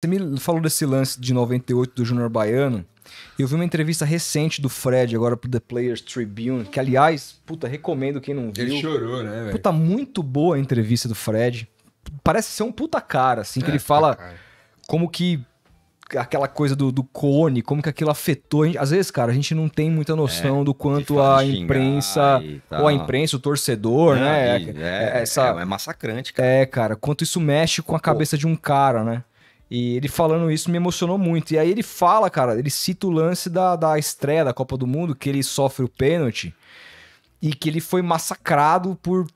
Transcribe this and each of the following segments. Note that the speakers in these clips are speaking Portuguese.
Você me falou desse lance de 98 do Júnior Baiano. Eu vi uma entrevista recente do Fred agora pro The Players Tribune, que aliás, puta, recomendo quem não viu. Ele chorou, né, velho? Puta, muito boa a entrevista do Fred. Parece ser um puta cara, assim, que é, ele fala cara. como que aquela coisa do, do cone, como que aquilo afetou. Gente, às vezes, cara, a gente não tem muita noção é, do quanto a imprensa, ou a imprensa, o torcedor, né? é, né? É, é, essa, é, é, massacrante, cara. É, cara, quanto isso mexe com a cabeça Pô. de um cara, né? E ele falando isso me emocionou muito. E aí ele fala, cara, ele cita o lance da, da estreia da Copa do Mundo, que ele sofre o pênalti e que ele foi massacrado por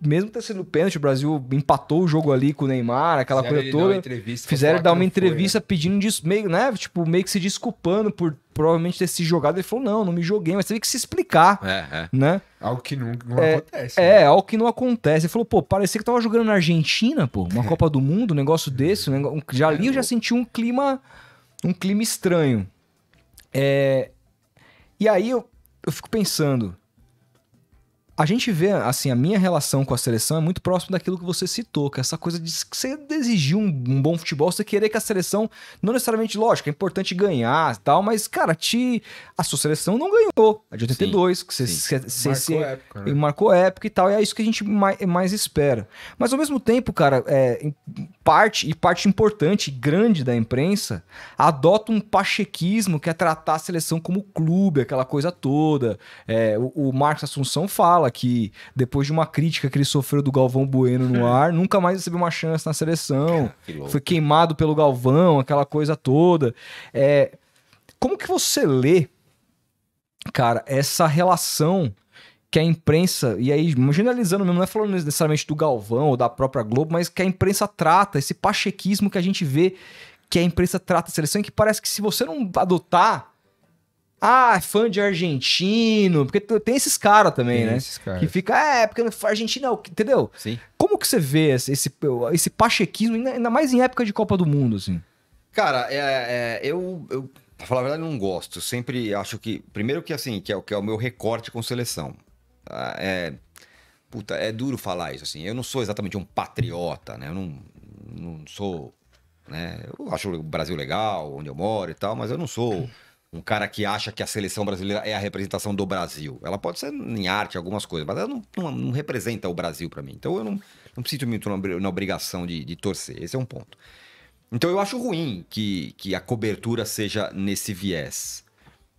mesmo ter tá sido pênalti, o Brasil empatou o jogo ali com o Neymar, aquela fizeram coisa toda. Fizeram dar uma entrevista foi, né? pedindo, disso, meio, né? Tipo, meio que se desculpando por provavelmente ter se jogado. Ele falou: não, não me joguei, mas teve que se explicar. É, é. Né? Algo que não, não é, acontece. É, né? algo que não acontece. Ele falou: pô, parecia que tava jogando na Argentina, pô, uma é. Copa do Mundo, um negócio é. desse. Um negócio... Já é ali eu já senti um clima, um clima estranho. É... E aí eu, eu fico pensando. A gente vê, assim, a minha relação com a seleção é muito próximo daquilo que você citou, que é essa coisa de você exigir um, um, bom futebol, você querer que a seleção, não necessariamente, lógico, é importante ganhar e tal, mas, cara, te, a sua seleção não ganhou. A de 82, sim, que você, você, marcou, você época, né? marcou época e tal, e é isso que a gente mais, mais espera. Mas, ao mesmo tempo, cara, é, parte, e parte importante, grande da imprensa, adota um pachequismo que é tratar a seleção como clube, aquela coisa toda. É, o, o, Marcos Assunção fala que depois de uma crítica que ele sofreu do Galvão Bueno no hum. ar, nunca mais recebeu uma chance na seleção. Que Foi queimado pelo Galvão, aquela coisa toda. É, como que você lê, cara, essa relação que a imprensa, e aí generalizando mesmo, não é falando necessariamente do Galvão ou da própria Globo, mas que a imprensa trata, esse pachequismo que a gente vê que a imprensa trata a seleção, que parece que se você não adotar, ah, é fã de argentino, porque tem esses caras também, tem né? Esses Que fica, é, porque é Argentina, entendeu? Sim. Como que você vê esse, esse, pachequismo, ainda mais em época de Copa do Mundo, assim? Cara, é, é, eu, eu, pra falar a verdade, não gosto. Eu sempre acho que, primeiro que assim, que é, que é o meu recorte com seleção. Ah, é, puta, é duro falar isso, assim. Eu não sou exatamente um patriota, né? Eu não, não sou, né? Eu acho o Brasil legal, onde eu moro e tal, mas eu não sou um cara que acha que a seleção brasileira é a representação do Brasil. Ela pode ser em arte, algumas coisas, mas ela não, não, não representa o Brasil para mim. Então eu não, não preciso muito na, obrigação de, de torcer. Esse é um ponto. Então eu acho ruim que, que a cobertura seja nesse viés.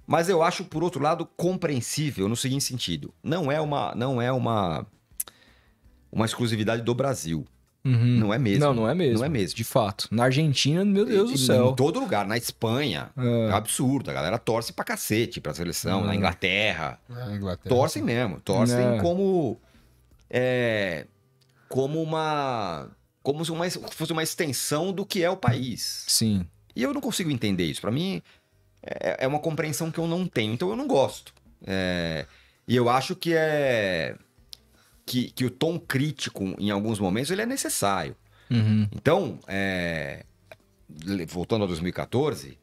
Mas eu acho, por outro lado, compreensível no seguinte sentido: não é uma, não é uma, uma exclusividade do Brasil. Uhum. Não é mesmo. Não, não é mesmo. Não é mesmo. De fato. Na Argentina, meu Deus e, do céu. Em todo lugar. Na Espanha, é, é absurdo. A galera torce pra cacete pra seleção. É. é. Na Inglaterra, é, Inglaterra. Torcem mesmo. Torcem é. como. É, como uma. Como se fosse uma extensão do que é o país. Sim. E eu não consigo entender isso. Para mim, é, é uma compreensão que eu não tenho, então eu não gosto. É, e eu acho que é que, que o tom crítico em alguns momentos ele é necessário. Uhum. Então, é, voltando a 2014,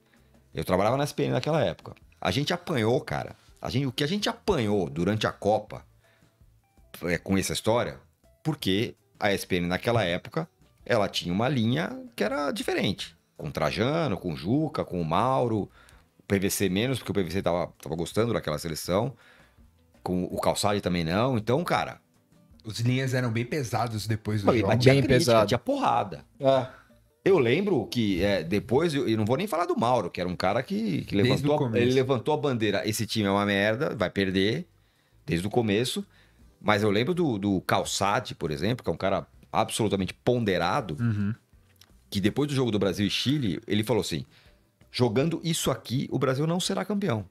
eu trabalhava na SPN naquela época. A gente apanhou, cara. A gente, o que a gente apanhou durante a Copa é, com essa história, porque a SPN naquela época ela tinha uma linha que era diferente. Com Trajano, com Juca, com Mauro, PVC menos, porque o PVC tava, tava gostando daquela seleção. Com o Calçade também não. Então, cara. Os linhas eram bem pesados depois do jogo. bem crítica, pesado. Tinha porrada. É. Eu lembro que é, depois, e não vou nem falar do Mauro, que era um cara que, que levantou, a, ele levantou a bandeira. Esse time é uma merda, vai perder, desde o começo. Mas eu lembro do, do Calçati, por exemplo, que é um cara absolutamente ponderado, uhum. que depois do jogo do Brasil e Chile, ele falou assim: Jogando isso aqui, o Brasil não será campeão.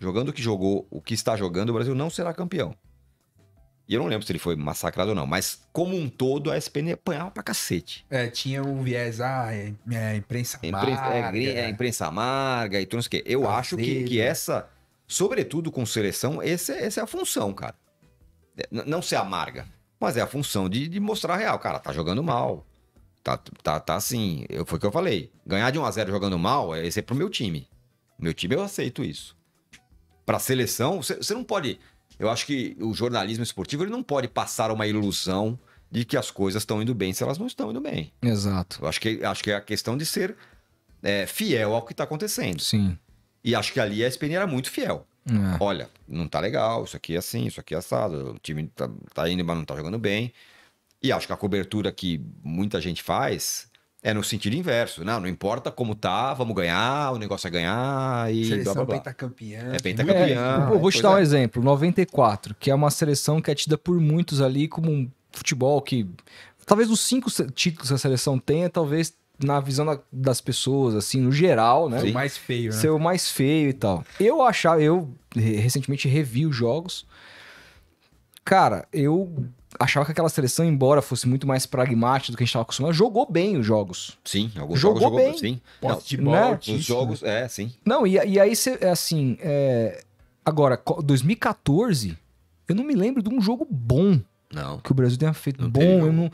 Jogando o que jogou, o que está jogando, o Brasil não será campeão. E eu não lembro se ele foi massacrado ou não, mas como um todo, a SPN apanhava pra cacete. É, tinha um viés, ah, é, é imprensa é é amarga. É, é, imprensa amarga e tudo isso que. Eu acho que, que essa, sobretudo com seleção, esse, essa é a função, cara. É, não ser amarga, mas é a função de, de mostrar a real. Cara, tá jogando mal. Tá, tá, tá assim. Eu, foi o que eu falei. Ganhar de 1x0 jogando mal, é, esse é pro meu time. Meu time eu aceito isso. Pra seleção, você não pode. Eu acho que o jornalismo esportivo ele não pode passar uma ilusão de que as coisas estão indo bem se elas não estão indo bem. Exato. Eu acho que, acho que é a questão de ser é, fiel ao que está acontecendo. Sim. E acho que ali a SPN era muito fiel. É. Olha, não tá legal, isso aqui é assim, isso aqui é assado, o time tá, tá indo, mas não tá jogando bem. E acho que a cobertura que muita gente faz é no sentido inverso. Não, né? não importa como tá, vamos ganhar, o negócio é ganhar e seleção blá, blá, blá. pentacampeã. É pentacampeã. É, vou, te dar um é. exemplo. 94, que é uma seleção que é tida por muitos ali como um futebol que... Talvez os cinco títulos que a seleção tenha, talvez na visão da, das pessoas, assim, no geral, né? Ser o mais feio, né? Ser o mais feio e tal. Eu achava... Eu recentemente revi os jogos. Cara, eu achava que aquela seleção, embora fosse muito mais pragmática do que a gente estava acostumado, jogou bem os jogos. Sim, alguns jogou jogos bem. jogou bem. Sim. Não, né? os jogos, é, sim. Não, e, e aí, cê, é assim, é... agora, 2014, eu não me lembro de um jogo bom não. Que o Brasil tenha feito não bom. Eu não...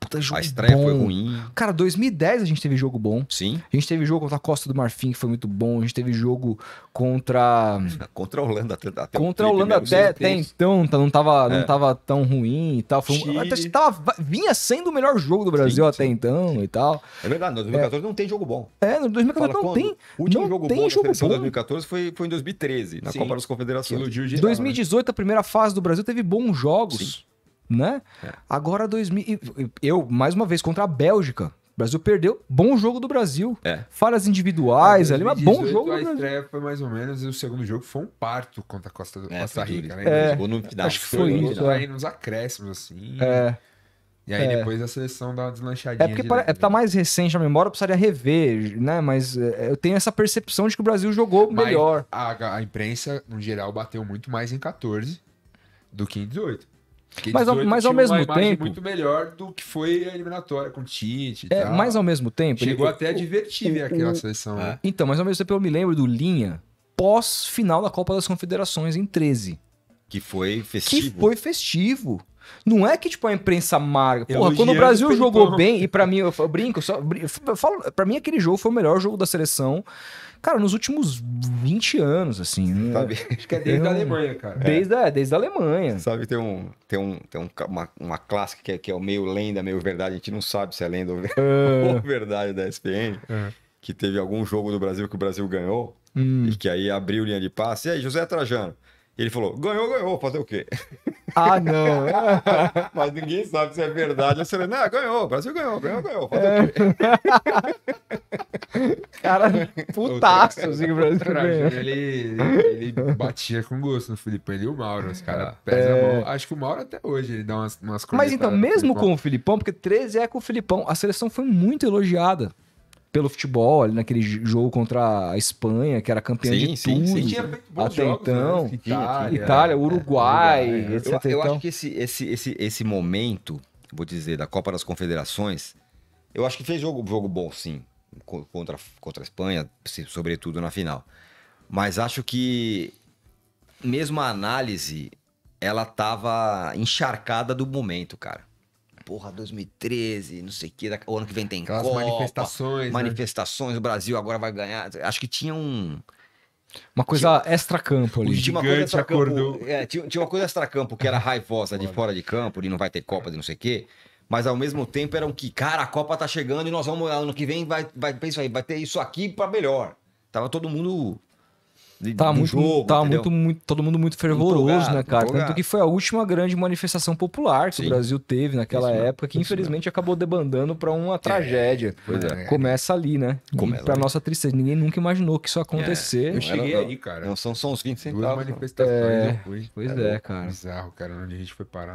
Puta, jogo a estreia bom. foi ruim. Cara, 2010 a gente teve jogo bom. Sim. A gente teve jogo contra a Costa do Marfim, que foi muito bom. A gente teve jogo contra. contra a Holanda até. até contra a Holanda até, até então, tá, não tava, é. não tava tão ruim e tal. Foi um... até, tava, vinha sendo o melhor jogo do Brasil sim, até sim. então e tal. É verdade, no 2014 é. não tem jogo bom. É, no 2014 Fala, não tem. O último não jogo tem bom jogo último seleção bom. 2014 foi, foi em 2013, na sim. Copa das Confederações. Em né? 2018, a primeira fase do Brasil teve bons jogos né? É. Agora 2000, eu mais uma vez contra a Bélgica. O Brasil perdeu, bom jogo do Brasil. É. Falhas individuais é, ali, mas bom jogo. A estreia foi mais ou menos e o segundo jogo foi um parto contra a Costa, é, Costa Rica, né? É, jogou no final. Acho que foi isso. Aí né? nos acréscimos assim. É. E aí é. depois a seleção dá uma deslanchadinha. É porque para, tá né? mais recente a memória, eu precisaria rever, né? Mas é, eu tenho essa percepção de que o Brasil jogou Mas melhor. A, a imprensa, no geral, bateu muito mais em 14 do que em 18. Porque mas, mas ao mesmo tempo. muito melhor do que foi a eliminatória com o Tite. É, mas ao mesmo tempo. Chegou ele, até a divertir ver aquela seleção. Né? É. Então, mas ao mesmo tempo eu me lembro do Linha pós-final da Copa das Confederações em 13. Que foi festivo. Que foi festivo. Não é que, tipo, a imprensa amarga. Porra, quando o Brasil jogou bem, e para mim, eu brinco, só, eu falo, pra mim aquele jogo foi o melhor jogo da seleção cara, nos últimos 20 anos, assim. Né? Sabe? Acho que é desde a Alemanha, cara. Desde, é. desde a Alemanha. Sabe, tem, um, tem, um, tem um, uma, uma clássica que é, que é o meio lenda, meio verdade. A gente não sabe se é lenda ou, é. ou verdade da SPN. É. Que teve algum jogo do Brasil que o Brasil ganhou. Hum. E que aí abriu linha de passe. E aí, José Trajano. Ele falou: ganhou, ganhou, fazer o quê? Ah, não. Mas ninguém sabe se é verdade ou se Não, ganhou, Brasil ganhou, ganhou, ganhou, fazer é. o quê? Cara, putaço, assim, o Brasil ganhou. Ele, ele batia com gosto no Filipão, ele e o Mauro, os caras ah. pesam a é. mão. Acho que o Mauro até hoje ele dá umas, umas Mas então, mesmo com o Filipão, porque 13 é com o Filipão, a seleção foi muito elogiada pelo futebol, ali naquele jogo contra a Espanha, que era campeã sim, de sim, tudo. Sim, tinha feito bons até jogos, né? então, né? Itália, Itália, Uruguai, é, Uruguai etc. Né? Eu, eu então. acho que esse, esse, esse, esse momento, vou dizer, da Copa das Confederações, eu acho que fez jogo, jogo bom, sim, contra, contra a Espanha, sobretudo na final. Mas acho que, mesmo a análise, ela tava encharcada do momento, cara porra, 2013, não sei o que, o ano que vem tem Aquelas Copa, manifestações. Né? Manifestações, né? o Brasil agora vai ganhar. Acho que tinha um. Uma coisa extra-campo ali. Tinha uma coisa extra-campo. É, tinha, tinha, uma coisa extra-campo que era raivosa de fora de campo, de não vai ter Copa, de não sei o quê. Mas ao mesmo tempo era um que, cara, a Copa tá chegando e nós vamos, ano que vem vai, vai, pensa aí, vai ter isso aqui para melhor. Tava todo mundo tá muito, jogo. Tá muito, muito, todo mundo muito fervoroso, né, cara? Tanto que foi a última grande manifestação popular que Sim. o Brasil teve naquela Isso época, que infelizmente mesmo. acabou debandando para uma é, tragédia. É, é. Começa ali, né? Começa para nossa tristeza. Ninguém nunca imaginou que isso acontecesse. É. Eu cheguei aí, cara. Não, são, são os 20 centavos. Duas manifestações é, depois. Pois tá é, cara. Bizarro, cara, onde a gente foi parar.